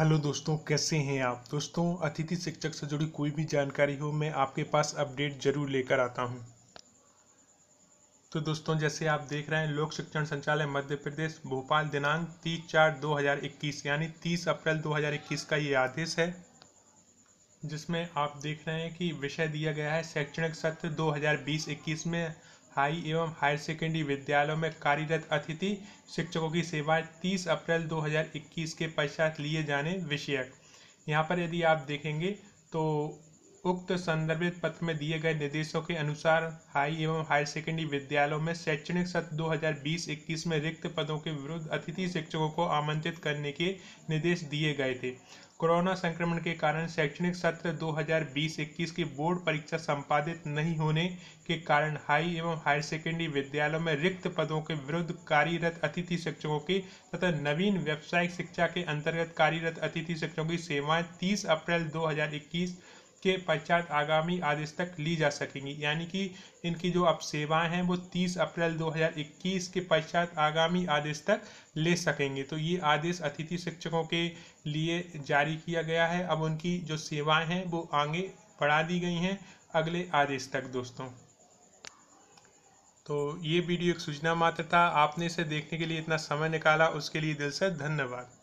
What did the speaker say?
hello दोस्तों कैसे हैं आप दोस्तों अतिथि शिक्षक से जुड़ी कोई भी जानकारी हो मैं आपके पास अपडेट जरूर लेकर आता हूं तो दोस्तों जैसे आप देख रहे हैं लोक शिक्षण संचालय मध्य प्रदेश भोपाल दिनांक तीस चार 2021 यानी 30 अप्रैल 2021 का ये आदेश है जिसमें आप देख रहे हैं कि विषय दिया गया है शैक्षणिक सत्र दो हज़ार में हाई एवं हायर सेकेंडरी विद्यालयों में कार्यरत अतिथि शिक्षकों की सेवाएं 30 अप्रैल 2021 के पश्चात लिए जाने विषयक यहाँ पर यदि आप देखेंगे तो उक्त संदर्भित पत्र में दिए गए निर्देशों के अनुसार हाई एवं हायर सेकेंडरी विद्यालयों में शैक्षणिक सत्र 2020-21 में रिक्त पदों के विरुद्ध अतिथि शिक्षकों को आमंत्रित करने के निर्देश दिए गए थे कोरोना संक्रमण के कारण शैक्षणिक सत्र 2020-21 की बोर्ड परीक्षा संपादित नहीं होने के कारण हाई एवं हायर सेकेंडरी विद्यालयों में रिक्त पदों के विरुद्ध कार्यरत अतिथि शिक्षकों की तथा नवीन व्यावसायिक शिक्षा के अंतर्गत कार्यरत अतिथि शिक्षकों की सेवाएं 30 अप्रैल 2021 के पश्चात आगामी आदेश तक ली जा सकेंगी यानी कि इनकी जो अब सेवाएं हैं वो 30 अप्रैल 2021 के पश्चात आगामी आदेश तक ले सकेंगे तो ये आदेश अतिथि शिक्षकों के लिए जारी किया गया है अब उनकी जो सेवाएं हैं वो आगे बढ़ा दी गई हैं अगले आदेश तक दोस्तों तो ये वीडियो एक सूचना मात्र था आपने इसे देखने के लिए इतना समय निकाला उसके लिए दिल से धन्यवाद